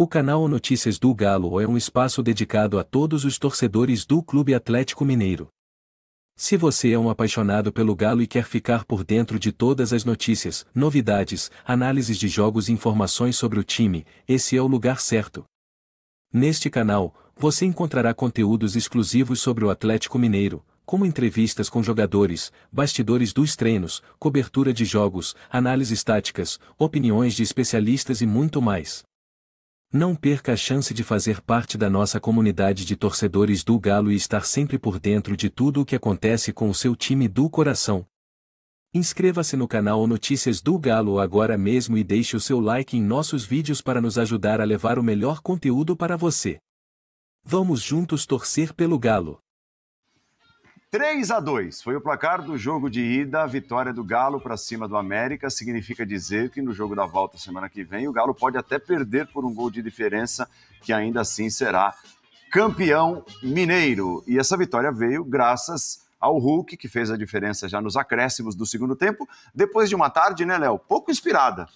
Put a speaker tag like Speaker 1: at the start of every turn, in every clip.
Speaker 1: O canal Notícias do Galo é um espaço dedicado a todos os torcedores do Clube Atlético Mineiro. Se você é um apaixonado pelo Galo e quer ficar por dentro de todas as notícias, novidades, análises de jogos e informações sobre o time, esse é o lugar certo. Neste canal, você encontrará conteúdos exclusivos sobre o Atlético Mineiro, como entrevistas com jogadores, bastidores dos treinos, cobertura de jogos, análises táticas, opiniões de especialistas e muito mais. Não perca a chance de fazer parte da nossa comunidade de torcedores do Galo e estar sempre por dentro de tudo o que acontece com o seu time do coração. Inscreva-se no canal Notícias do Galo agora mesmo e deixe o seu like em nossos vídeos para nos ajudar a levar o melhor conteúdo para você. Vamos juntos torcer pelo Galo!
Speaker 2: 3 a 2 foi o placar do jogo de ida. A vitória do Galo para cima do América significa dizer que no jogo da volta semana que vem o Galo pode até perder por um gol de diferença, que ainda assim será campeão mineiro. E essa vitória veio graças ao Hulk, que fez a diferença já nos acréscimos do segundo tempo, depois de uma tarde, né, Léo? Pouco inspirada.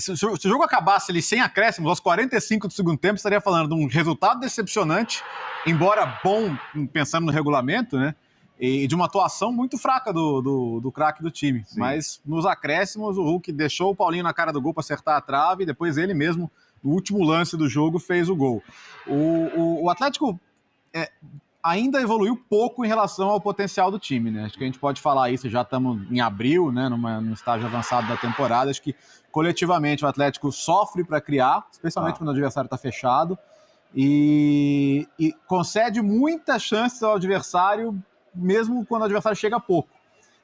Speaker 1: Se o jogo acabasse ali sem acréscimos, aos 45 do segundo tempo, estaria falando de um resultado decepcionante, embora bom pensando no regulamento, né? e de uma atuação muito fraca do, do, do craque do time. Sim. Mas nos acréscimos, o Hulk deixou o Paulinho na cara do gol para acertar a trave, e depois ele mesmo, no último lance do jogo, fez o gol. O, o, o Atlético é, ainda evoluiu pouco em relação ao potencial do time, né? Acho que a gente pode falar isso, já estamos em abril, né, numa, num estágio avançado da temporada. Acho que coletivamente o Atlético sofre para criar, especialmente ah. quando o adversário está fechado. E, e concede muitas chances ao adversário mesmo quando o adversário chega pouco.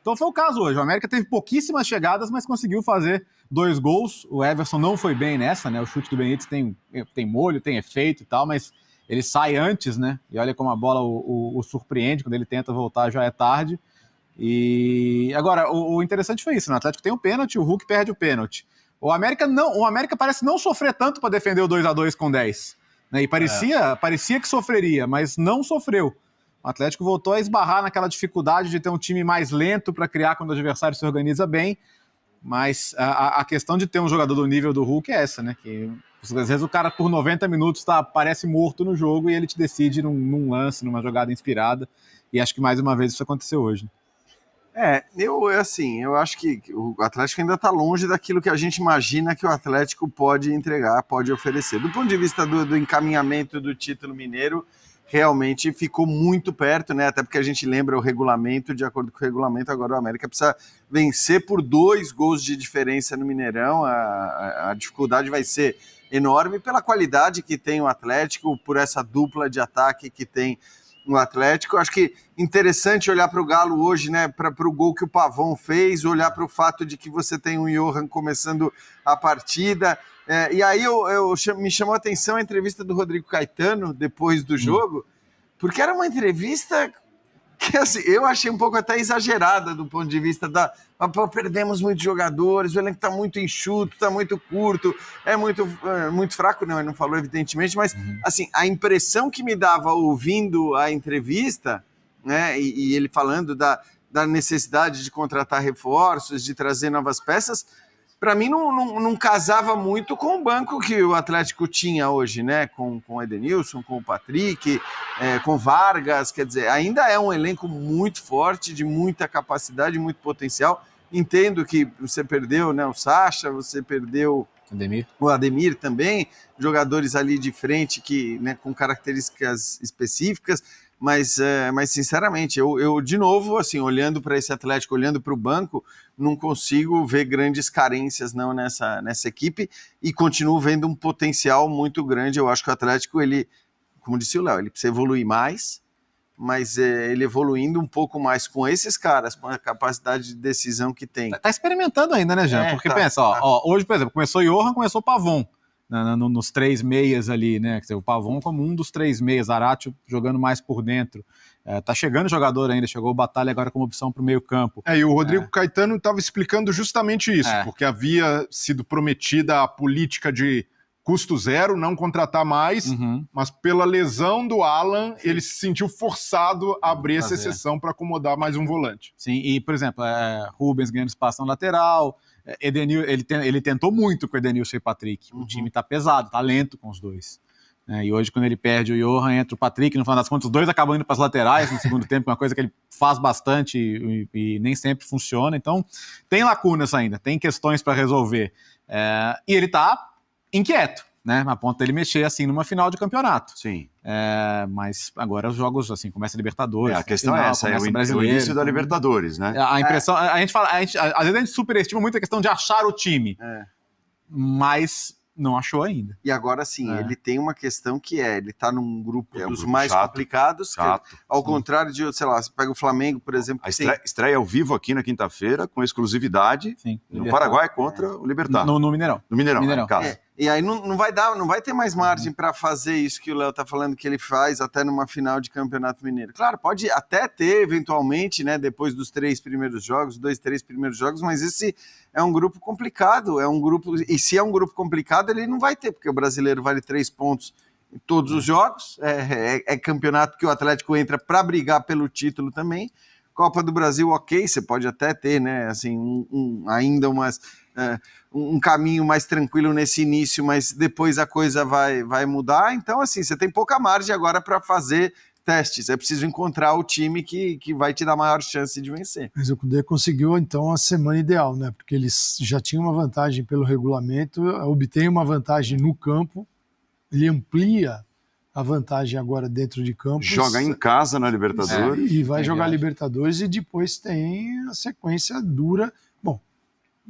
Speaker 1: Então foi o caso hoje. O América teve pouquíssimas chegadas, mas conseguiu fazer dois gols. O Everson não foi bem nessa, né? O chute do Benítez tem, tem molho, tem efeito e tal, mas ele sai antes, né? E olha como a bola o, o, o surpreende, quando ele tenta voltar já é tarde. E agora, o, o interessante foi isso: né? o Atlético tem o um pênalti, o Hulk perde o pênalti. O América não, o América parece não sofrer tanto para defender o 2 a 2 com 10. Né? E parecia, é. parecia que sofreria, mas não sofreu. O Atlético voltou a esbarrar naquela dificuldade de ter um time mais lento para criar quando o adversário se organiza bem. Mas a, a, questão de ter um jogador do nível do Hulk é essa, né? Que às vezes o cara por 90 minutos tá, parece morto no jogo e ele te decide num, num lance, numa jogada inspirada. E acho que mais uma vez isso aconteceu hoje.
Speaker 3: É, eu assim, eu acho que o Atlético ainda está longe daquilo que a gente imagina que o Atlético pode entregar, pode oferecer. Do ponto de vista do, do encaminhamento do título mineiro, realmente ficou muito perto, né? Até porque a gente lembra o regulamento, de acordo com o regulamento, agora o América precisa vencer por dois gols de diferença no Mineirão. A, a, a dificuldade vai ser enorme pela qualidade que tem o Atlético, por essa dupla de ataque que tem no Atlético. Acho que interessante olhar para o Galo hoje, né? Para o gol que o Pavão fez, olhar para o fato de que você tem o Johan começando a partida, é, e aí eu, eu, me chamou a atenção a entrevista do Rodrigo Caetano depois do hum. jogo, porque era uma entrevista que assim, eu achei um pouco até exagerada do ponto de vista da. Ah, perdemos muitos jogadores, o elenco está muito enxuto, está muito curto, é muito, é, muito fraco, não, ele não falou, evidentemente, mas uhum. assim, a impressão que me dava ouvindo a entrevista, né, e, e ele falando da, da necessidade de contratar reforços, de trazer novas peças para mim não, não, não, casava muito com o banco que o Atlético tinha hoje, né? Com, com o Edenilson, com o Patrick, é, com Vargas, quer dizer, ainda é um elenco muito forte, de muita capacidade, muito potencial. Entendo que você perdeu né, o Sacha, você perdeu Ademir. o Ademir também, jogadores ali de frente que né, com características específicas, mas, é, mas sinceramente, eu, eu de novo, assim, olhando para esse Atlético, olhando para o banco, não consigo ver grandes carências não nessa, nessa equipe e continuo vendo um potencial muito grande. Eu acho que o Atlético, ele, como disse o Léo, ele precisa evoluir mais, mas é, ele evoluindo um pouco mais com esses caras, com a capacidade de decisão que tem.
Speaker 1: Tá, tá experimentando ainda, né, Jean? É, Porque tá, pensa, ó, tá. ó, hoje, por exemplo, começou Johan, começou Pavon na, na, nos três meias ali, né? Quer dizer, o Pavon como um dos três meias, Aratio jogando mais por dentro. É, tá chegando jogador ainda, chegou o Batalha agora como opção para o meio-campo.
Speaker 4: É, e o Rodrigo é. Caetano estava explicando justamente isso, é. porque havia sido prometida a política de custo zero, não contratar mais, uhum. mas pela lesão do Alan, Sim. ele se sentiu
Speaker 1: forçado a abrir Fazer. essa exceção para acomodar mais um volante. Sim, e por exemplo, é, Rubens ganhando espaço na lateral, é, Edenil, ele, ele tentou muito com Edenilson e Patrick, uhum. o time está pesado, está lento com os dois. É, e hoje, quando ele perde o Johan, entra o Patrick, no final das contas, os dois acabam indo para as laterais no segundo tempo, é uma coisa que ele faz bastante e, e, nem sempre funciona. Então, tem lacunas ainda, tem questões para resolver. É, e ele está inquieto, né? A ponto dele mexer assim numa final de campeonato. Sim. É, mas agora os jogos, assim, começa a Libertadores. É, a questão é final, é essa, é o, o, início da Libertadores, né? A impressão. A gente fala. A gente, às vezes a gente superestima muito a questão de achar o time. É. Mas não achou ainda.
Speaker 3: E agora sim, é. ele tem uma questão que é, ele tá num grupo é um é dos grupo mais chato, complicados, chato, que, ao sim. contrário de, sei lá, você pega o Flamengo, por exemplo. A estreia, tem...
Speaker 2: estreia ao vivo aqui na quinta-feira, com exclusividade, sim, no
Speaker 1: Paraguai
Speaker 3: contra é. o Libertar. No, no,
Speaker 1: Mineirão. No Mineirão, Mineirão. Né, é,
Speaker 3: e aí não, não vai dar, não vai ter mais margem uhum. para fazer isso que o Léo está falando que ele faz até numa final de Campeonato Mineiro. Claro, pode até ter eventualmente, né, depois dos três primeiros jogos, dois, três primeiros jogos, mas esse é um grupo complicado, é um grupo e se é um grupo complicado ele não vai ter porque o brasileiro vale três pontos em todos os jogos, é, é, é campeonato que o Atlético entra para brigar pelo título também. Copa do Brasil, ok, você pode até ter, né, assim, um, um, ainda umas né? um caminho mais tranquilo nesse início, mas depois a coisa vai, vai mudar. Então, assim, você tem pouca margem agora para fazer testes. É preciso encontrar o time que, que vai te dar maior chance de vencer.
Speaker 5: Mas o Kudê conseguiu, então, a semana ideal, né? Porque eles já tinham uma vantagem pelo regulamento, obtém uma vantagem no campo, ele amplia a vantagem agora dentro de campo. Joga em
Speaker 2: casa na é, Libertadores. É, e vai é jogar verdade.
Speaker 5: Libertadores e depois tem a sequência dura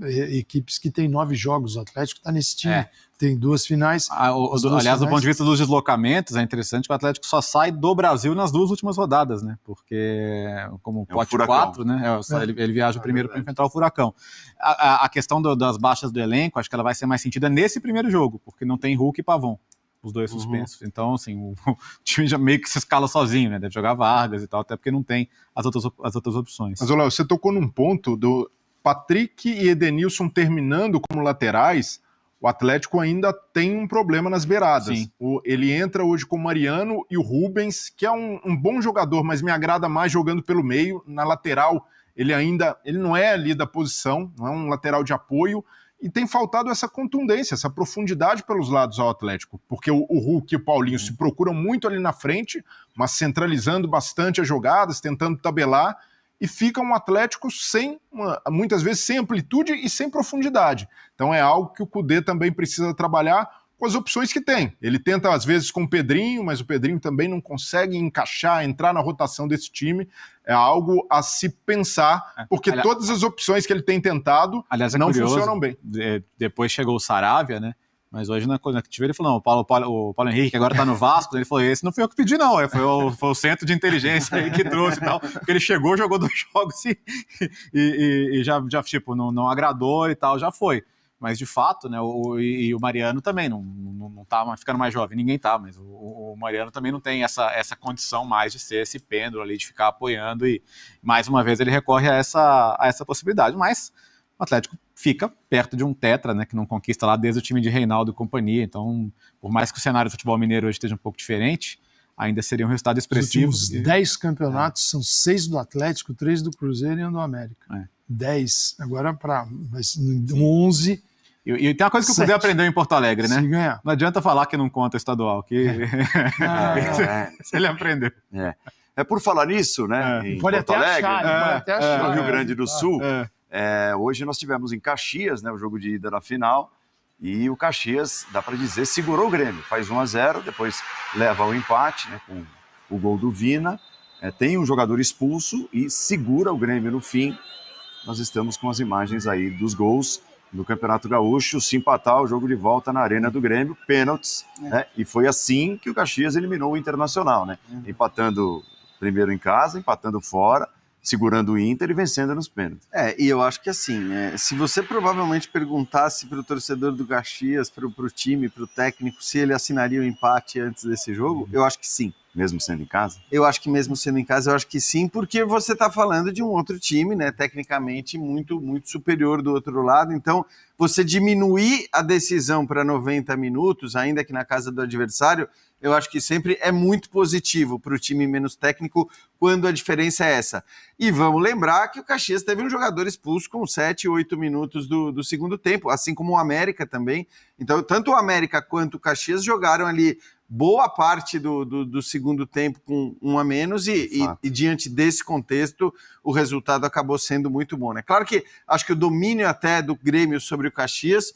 Speaker 5: equipes que tem nove jogos. O Atlético está nesse time, é. tem duas finais.
Speaker 1: Ah, o, aliás, finais. do ponto de vista dos deslocamentos, é interessante que o Atlético só sai do Brasil nas duas últimas rodadas, né? Porque, como é pote 4, né? É, é, ele, ele, viaja é primeiro para enfrentar o Furacão. A, a, a questão do, das baixas do elenco, acho que ela vai ser mais sentida nesse primeiro jogo, porque não tem Hulk e Pavon os dois uhum. suspensos. Uhum. Então, assim, o, o, time já meio que se escala sozinho, né? Deve jogar Vargas e tal, até porque não tem as outras, as outras opções. Mas, Léo,
Speaker 4: você tocou num ponto do. Patrick e Edenilson terminando como laterais, o Atlético ainda tem um problema nas beiradas. Sim. O, ele entra hoje com o Mariano e o Rubens, que é um, um, bom jogador, mas me agrada mais jogando pelo meio. Na lateral, ele ainda ele não é ali da posição, não é um lateral de apoio. E tem faltado essa contundência, essa profundidade pelos lados ao Atlético, porque o, o Hulk e o Paulinho Sim. se procuram muito ali na frente, mas centralizando bastante as jogadas, tentando tabelar e fica um Atlético sem, uma, muitas vezes, sem amplitude e sem profundidade. Então é algo que o Cudê também precisa trabalhar com as opções que tem. Ele tenta, às vezes, com o Pedrinho, mas o Pedrinho também não consegue encaixar, entrar na rotação desse time. É algo a se pensar, é. porque aliás, todas as opções que ele tem tentado aliás, é não curioso, funcionam bem.
Speaker 1: É, depois chegou o Saravia, né? Mas hoje na é coletiva ele falou: não, o Paulo, Paulo, o Paulo Henrique que agora tá no Vasco. Ele falou: esse não foi eu que pedi, não. Foi o, foi o centro de inteligência aí que trouxe e tal. Porque ele chegou, jogou dois jogos e, e, e já, já, tipo, não, não agradou e tal, já foi. Mas de fato, né? O, e o Mariano também não, não, não tá ficando mais jovem, ninguém tá, mas o, o, Mariano também não tem essa, essa condição mais de ser esse pêndulo ali, de ficar apoiando, e mais uma vez ele recorre a essa, a essa possibilidade. Mas o Atlético fica perto de um tetra, né, que não conquista lá desde o time de Reinaldo e companhia. Então, por mais que o cenário do futebol mineiro hoje esteja um pouco diferente, ainda seria um resultado expressivo. Os últimos 10
Speaker 5: é. campeonatos é. são seis do Atlético, três do Cruzeiro e um do América. É. 10. Agora para. Mas 11.
Speaker 1: E, e, tem uma coisa que o Cruzeiro aprendeu em Porto Alegre, né? Não adianta falar que não conta estadual, que é. é. ele aprendeu. É. é. por falar nisso, né? Em pode Porto até Alegre, achar, pode até achar, no Rio Grande do Sul, é,
Speaker 2: hoje nós tivemos em Caxias, né, o jogo de ida na final, e o Caxias, dá para dizer, segurou o Grêmio, faz 1 a 0 depois leva o empate né, com o gol do Vina, é, tem um jogador expulso e segura o Grêmio no fim. Nós estamos com as imagens aí dos gols do Campeonato Gaúcho, se empatar o jogo de volta na Arena do Grêmio, pênaltis, é. né? E foi assim que o Caxias eliminou o Internacional, né? É. Empatando primeiro em casa, empatando fora, segurando o Inter e vencendo nos pênaltis. É, e eu acho que assim,
Speaker 3: é, se você provavelmente perguntasse para o torcedor do Caxias, para o time, para o técnico, se ele assinaria o empate antes desse jogo, uhum. eu acho que sim. Mesmo sendo em casa? Eu acho que mesmo sendo em casa, eu acho que sim, porque você está falando de um outro time, né? Tecnicamente muito, muito superior do outro lado. Então, você diminuir a decisão para 90 minutos, ainda que na casa do adversário, eu acho que sempre é muito positivo para o time menos técnico quando a diferença é essa. E vamos lembrar que o Caxias teve um jogador expulso com 7, 8 minutos do, do segundo tempo, assim como o América também. Então, tanto o América quanto o Caxias jogaram ali boa parte do, do, do segundo tempo com um a menos, e, e, e, diante desse contexto, o resultado acabou sendo muito bom. É né? claro que acho que o domínio até do Grêmio sobre o Caxias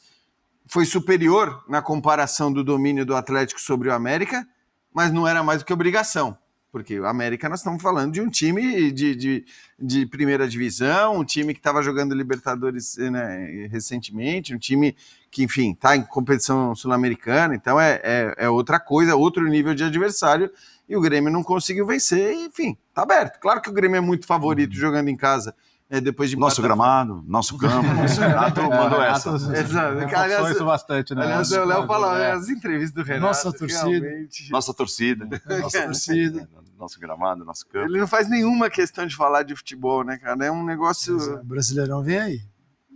Speaker 3: foi superior na comparação do domínio do Atlético sobre o América, mas não era mais do que obrigação. Porque o América, nós estamos falando de um time de, de, de primeira divisão, um time que estava jogando Libertadores né, recentemente, um time que, enfim, está em competição sul-americana, então é, é, é, outra coisa, outro nível de adversário, e o Grêmio não conseguiu vencer, enfim, tá aberto. Claro que o Grêmio é muito favorito uhum. jogando em casa é, depois de nosso gramado, nosso campo, nosso Renato mandou é, essa. Exato. Aliás, isso bastante, né? Aliás, o Léo falou é. é. as entrevistas do Renato. Nossa torcida. Realmente...
Speaker 2: Nossa torcida. Nossa torcida. nosso gramado, nosso campo. Ele
Speaker 3: não faz nenhuma questão de falar de futebol, né, cara? É um negócio. Mas,
Speaker 5: brasileirão vem aí.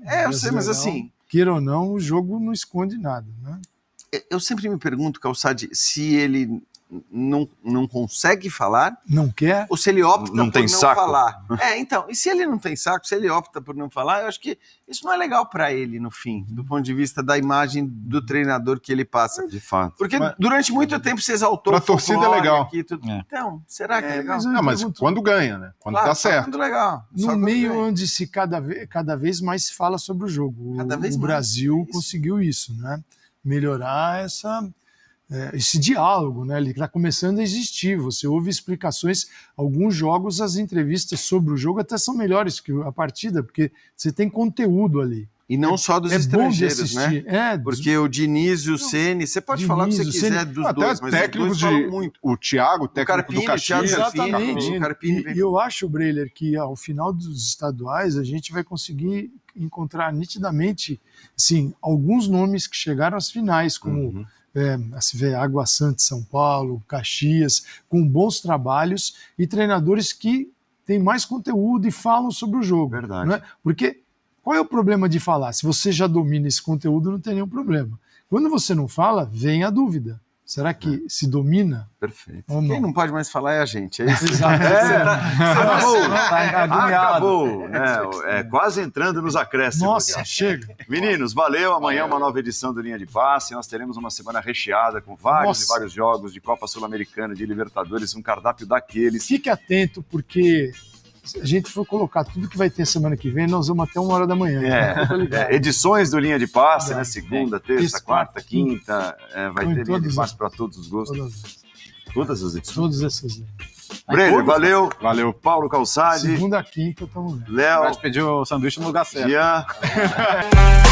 Speaker 5: É, eu sei, mas assim. Queira ou não, o jogo não esconde nada, né? É, eu sempre me
Speaker 3: pergunto, Calçade, se ele não, não consegue falar. Não quer. Ou se ele opta não por tem não saco. falar. É, então, e se ele não tem saco, se ele opta por não falar, eu acho que isso não é legal para ele, no fim, do ponto de vista da imagem do treinador que ele passa. De fato.
Speaker 4: Porque mas, durante muito mas, tempo você exaltou. a torcida é legal. Aqui,
Speaker 5: tudo. É. Então, será que é, é legal? Mas, não, mas pergunto. quando ganha, né? Quando claro, tá certo. Quando é legal. No meio ganha. onde se cada vez, cada vez mais fala sobre o jogo. Cada o, vez o Brasil é conseguiu isso, né? Melhorar essa é, esse diálogo, né? Ele está começando a existir. Você ouve explicações. Alguns jogos, as entrevistas sobre o jogo até são melhores que a partida, porque você tem conteúdo ali.
Speaker 3: E não é, só dos é estrangeiros, né? É, Porque o Diniz e o Ceni, você pode Diniz, falar o que você quiser Ceni, dos até dois, mas técnicos os dois de, muito.
Speaker 5: O Thiago, o técnico o Carpini, do Caxias. Exatamente. O Carpini, e, e eu acho, Breiler, que ao final dos estaduais a gente vai conseguir encontrar nitidamente, sim, alguns nomes que chegaram às finais, como... Uhum é, se vê Água Santa São Paulo, Caxias, com bons trabalhos e treinadores que têm mais conteúdo e falam sobre o jogo. Verdade. É? Porque qual é o problema de falar? Se você já domina esse conteúdo, não tem nenhum problema. Quando você não fala, vem a dúvida. Será que é. se domina? Perfeito. Não? Quem não
Speaker 3: pode mais falar é a gente. É isso. é, tá, tá, acabou.
Speaker 2: Tá acabou. É, é, quase entrando nos acréscimos. Nossa, chega. Meninos, valeu. Amanhã é uma nova edição do Linha de Passe. Nós teremos uma semana recheada com vários Nossa. e vários jogos de Copa Sul-Americana, de Libertadores, um cardápio daqueles. Fique atento,
Speaker 5: porque a gente for colocar tudo que vai ter semana que vem, nós vamos até uma hora da manhã. É,
Speaker 2: é edições do Linha de Passe, é, né? Segunda, é, terça, quarta, quinta. vai então, ter Linha de Passe para todos os gostos. Todas, todas as edições? Todas essas. Breno, valeu. Valeu. Paulo Calçade. Segunda,
Speaker 5: quinta, tamo vendo.
Speaker 2: Léo. gente pediu o sanduíche no lugar certo.